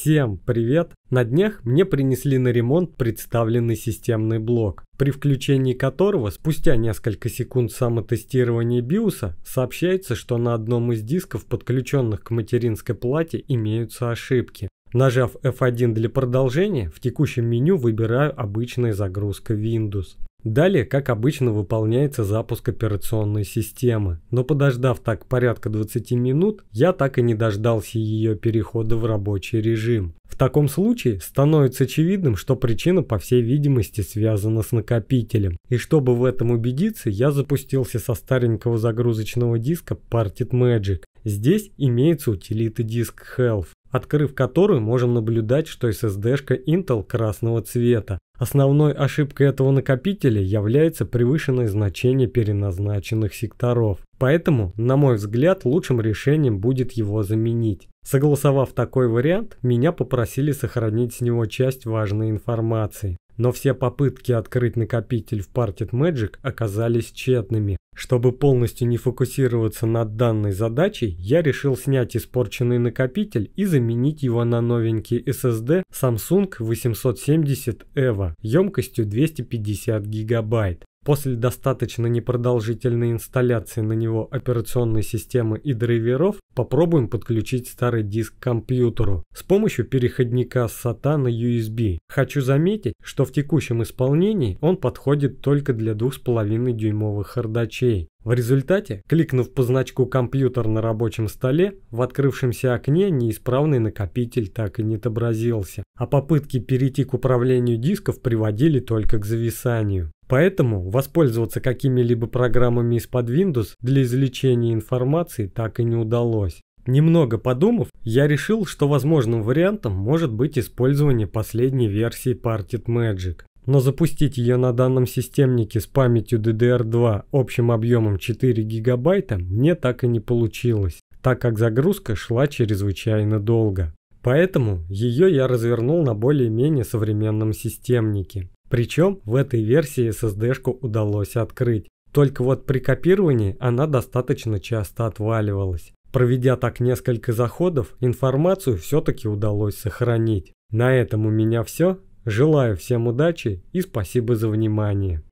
Всем привет! На днях мне принесли на ремонт представленный системный блок, при включении которого спустя несколько секунд самотестирования биоса сообщается, что на одном из дисков, подключенных к материнской плате, имеются ошибки. Нажав F1 для продолжения, в текущем меню выбираю обычная загрузка Windows. Далее, как обычно, выполняется запуск операционной системы. Но подождав так порядка 20 минут, я так и не дождался ее перехода в рабочий режим. В таком случае становится очевидным, что причина, по всей видимости, связана с накопителем. И чтобы в этом убедиться, я запустился со старенького загрузочного диска Parted Magic. Здесь имеется утилита диск Health открыв которую можем наблюдать, что SSD-шка Intel красного цвета. Основной ошибкой этого накопителя является превышенное значение переназначенных секторов. Поэтому, на мой взгляд, лучшим решением будет его заменить. Согласовав такой вариант, меня попросили сохранить с него часть важной информации но все попытки открыть накопитель в Parted Magic оказались тщетными. Чтобы полностью не фокусироваться над данной задачей, я решил снять испорченный накопитель и заменить его на новенький SSD Samsung 870 EVO емкостью 250 гигабайт. После достаточно непродолжительной инсталляции на него операционной системы и драйверов попробуем подключить старый диск к компьютеру с помощью переходника SATA на USB. Хочу заметить, что в текущем исполнении он подходит только для 2,5 дюймовых хардачей. В результате, кликнув по значку «Компьютер» на рабочем столе, в открывшемся окне неисправный накопитель так и не отобразился, а попытки перейти к управлению дисков приводили только к зависанию. Поэтому воспользоваться какими-либо программами из-под Windows для извлечения информации так и не удалось. Немного подумав, я решил, что возможным вариантом может быть использование последней версии Parted Magic. Но запустить ее на данном системнике с памятью DDR2 общим объемом 4 гигабайта мне так и не получилось, так как загрузка шла чрезвычайно долго. Поэтому ее я развернул на более-менее современном системнике. Причем в этой версии SSD-шку удалось открыть. Только вот при копировании она достаточно часто отваливалась. Проведя так несколько заходов, информацию все-таки удалось сохранить. На этом у меня все. Желаю всем удачи и спасибо за внимание.